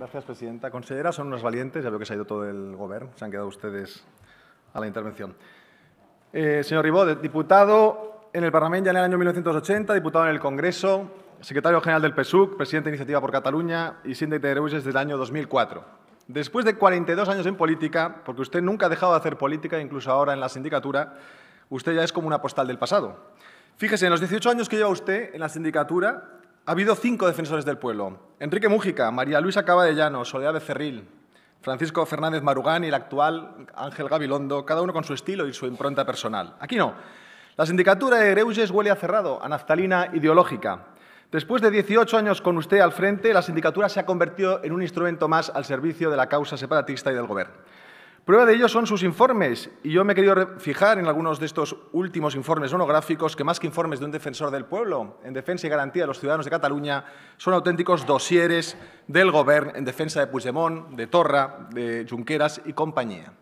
Gracias, presidenta. Considera son unos valientes. Ya veo que se ha ido todo el gobierno. Se han quedado ustedes a la intervención. Eh, señor Ribó, diputado en el Parlamento ya en el año 1980, diputado en el Congreso, secretario general del PSUC, presidente de Iniciativa por Cataluña y síndic de desde el año 2004. Después de 42 años en política, porque usted nunca ha dejado de hacer política, incluso ahora en la sindicatura, usted ya es como una postal del pasado. Fíjese, en los 18 años que lleva usted en la sindicatura, ha habido cinco defensores del pueblo. Enrique Mújica, María Luisa Llano, Soledad de Cerril, Francisco Fernández Marugán y el actual Ángel Gabilondo, cada uno con su estilo y su impronta personal. Aquí no. La sindicatura de Greuges huele a cerrado, a naftalina ideológica. Después de 18 años con usted al frente, la sindicatura se ha convertido en un instrumento más al servicio de la causa separatista y del Gobierno. Prueba de ello son sus informes, y yo me he querido fijar en algunos de estos últimos informes monográficos, que más que informes de un defensor del pueblo en defensa y garantía de los ciudadanos de Cataluña, son auténticos dosieres del Gobierno en defensa de Puigdemont, de Torra, de Junqueras y compañía.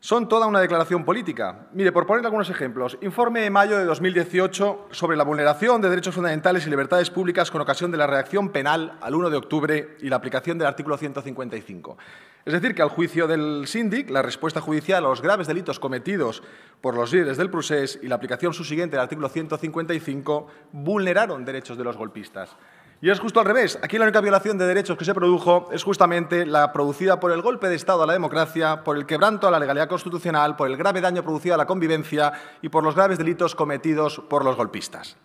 Son toda una declaración política. Mire, por poner algunos ejemplos, informe de mayo de 2018 sobre la vulneración de derechos fundamentales y libertades públicas con ocasión de la reacción penal al 1 de octubre y la aplicación del artículo 155. Es decir, que al juicio del síndic, la respuesta judicial a los graves delitos cometidos por los líderes del procés y la aplicación subsiguiente del artículo 155 vulneraron derechos de los golpistas. Y es justo al revés. Aquí la única violación de derechos que se produjo es justamente la producida por el golpe de Estado a la democracia, por el quebranto a la legalidad constitucional, por el grave daño producido a la convivencia y por los graves delitos cometidos por los golpistas.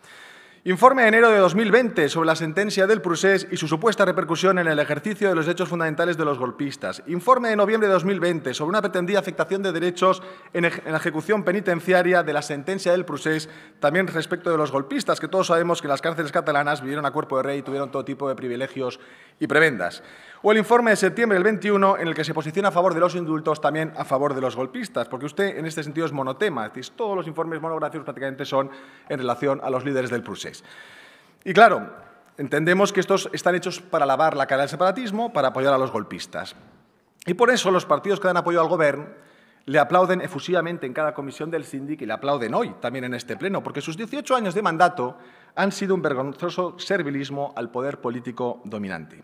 Informe de enero de 2020 sobre la sentencia del Prusés y su supuesta repercusión en el ejercicio de los derechos fundamentales de los golpistas. Informe de noviembre de 2020 sobre una pretendida afectación de derechos en, la ejecución penitenciaria de la sentencia del Prusés, también respecto de los golpistas, que todos sabemos que las cárceles catalanas vivieron a cuerpo de rey y tuvieron todo tipo de privilegios y prebendas. O el informe de septiembre del 21, en el que se posiciona a favor de los indultos, también a favor de los golpistas, porque usted en este sentido es monotema, es decir, todos los informes monográficos prácticamente son en relación a los líderes del Prusés. Y claro, entendemos que estos están hechos para lavar la cara del separatismo, para apoyar a los golpistas. Y por eso los partidos que dan apoyo al gobierno le aplauden efusivamente en cada comisión del síndic y le aplauden hoy también en este pleno, porque sus 18 años de mandato han sido un vergonzoso servilismo al poder político dominante.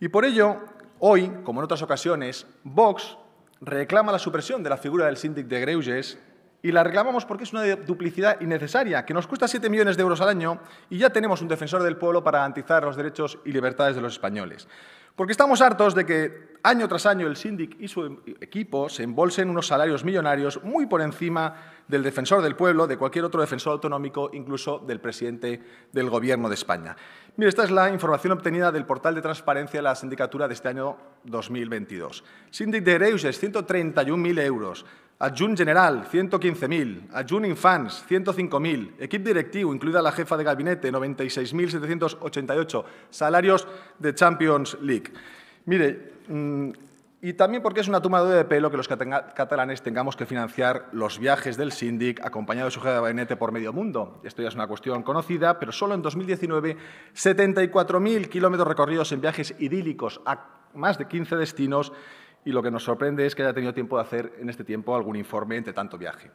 Y por ello, hoy, como en otras ocasiones, Vox reclama la supresión de la figura del síndic de Greuges y la reclamamos porque es una duplicidad innecesaria, que nos cuesta 7 millones de euros al año y ya tenemos un defensor del pueblo para garantizar los derechos y libertades de los españoles. Porque estamos hartos de que año tras año el síndic y su equipo se embolsen unos salarios millonarios muy por encima del defensor del pueblo, de cualquier otro defensor autonómico, incluso del presidente del Gobierno de España. esta es la información obtenida del portal de transparencia de la sindicatura de este año 2022. Síndic de Reus, 131.000 euros adjunt general, 115.000, adjunt infants, 105.000, equip directivo, incluida la jefa de gabinete, 96.788, salarios de Champions League. Mire, mm, y también porque es una tumba de pelo que los catalanes tengamos que financiar los viajes del síndic acompañado de su jefe de gabinete por medio mundo. Esto ya es una cuestión conocida, pero solo en 2019, 74.000 kilómetros recorridos en viajes idílicos a más de 15 destinos y lo que nos sorprende es que haya tenido tiempo de hacer en este tiempo algún informe entre tanto viaje.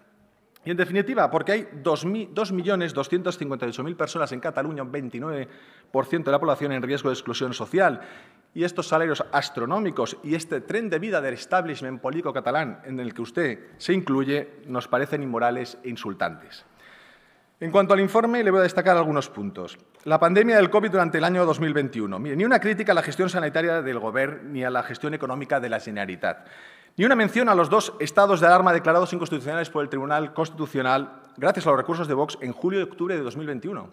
Y en definitiva, porque hay 2.258.000 personas en Cataluña, un 29% de la población en riesgo de exclusión social, y estos salarios astronómicos y este tren de vida del establishment político catalán en el que usted se incluye nos parecen inmorales e insultantes. En cuanto al informe, le voy a destacar algunos puntos. La pandemia del COVID durante el año 2021. Mire, ni una crítica a la gestión sanitaria del Gobierno ni a la gestión económica de la Generalitat. Ni una mención a los dos estados de alarma declarados inconstitucionales por el Tribunal Constitucional gracias a los recursos de Vox en julio y octubre de 2021.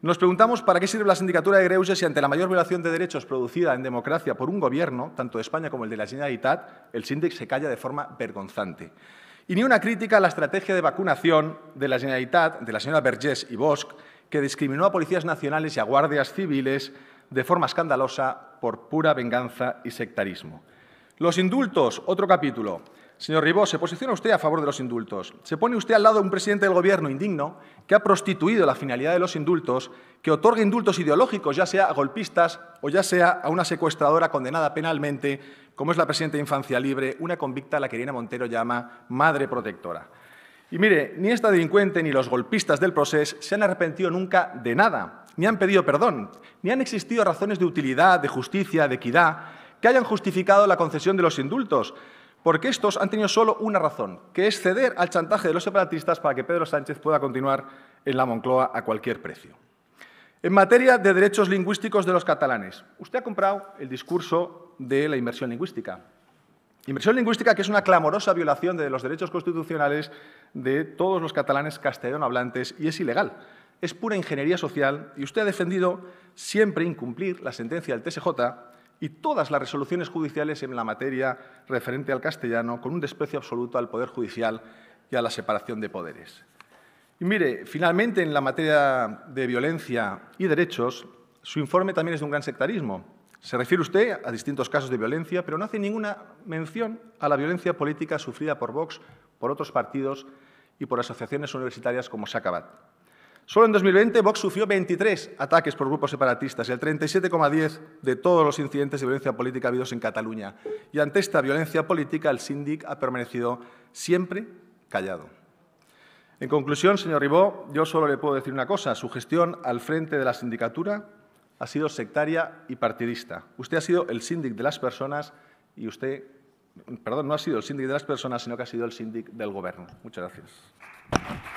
Nos preguntamos para qué sirve la sindicatura de Greuges si ante la mayor violación de derechos producida en democracia por un gobierno, tanto de España como el de la Generalitat, el síndic se calla de forma vergonzante y ni una crítica a la estrategia de vacunación de la Generalitat, de la señora Vergés y Bosch, que discriminó a policías nacionales y a guardias civiles de forma escandalosa por pura venganza y sectarismo. Los indultos, otro capítulo. Señor Ribó, se posiciona usted a favor de los indultos. Se pone usted al lado de un presidente del Gobierno indigno que ha prostituido la finalidad de los indultos, que otorga indultos ideológicos, ya sea a golpistas o ya sea a una secuestradora condenada penalmente, como es la presidenta de Infancia Libre, una convicta a la que Irina Montero llama madre protectora. Y mire, ni esta delincuente ni los golpistas del proceso se han arrepentido nunca de nada, ni han pedido perdón, ni han existido razones de utilidad, de justicia, de equidad, que hayan justificado la concesión de los indultos, porque estos han tenido solo una razón, que es ceder al chantaje de los separatistas para que Pedro Sánchez pueda continuar en la Moncloa a cualquier precio. En materia de derechos lingüísticos de los catalanes, usted ha comprado el discurso de la inversión lingüística. Inversión lingüística que es una clamorosa violación de los derechos constitucionales de todos los catalanes hablantes y es ilegal. Es pura ingeniería social y usted ha defendido siempre incumplir la sentencia del TSJ y todas las resoluciones judiciales en la materia referente al castellano, con un desprecio absoluto al Poder Judicial y a la separación de poderes. Y mire, finalmente, en la materia de violencia y derechos, su informe también es de un gran sectarismo. Se refiere usted a distintos casos de violencia, pero no hace ninguna mención a la violencia política sufrida por Vox, por otros partidos y por asociaciones universitarias como Sacabat. Solo en 2020, Vox sufrió 23 ataques por grupos separatistas, y el 37,10 de todos los incidentes de violencia política habidos en Cataluña. Y ante esta violencia política, el síndic ha permanecido siempre callado. En conclusión, señor Ribó, yo solo le puedo decir una cosa. Su gestión al frente de la sindicatura ha sido sectaria y partidista. Usted ha sido el síndic de las personas y usted, perdón, no ha sido el síndic de las personas, sino que ha sido el síndic del Gobierno. Muchas gracias.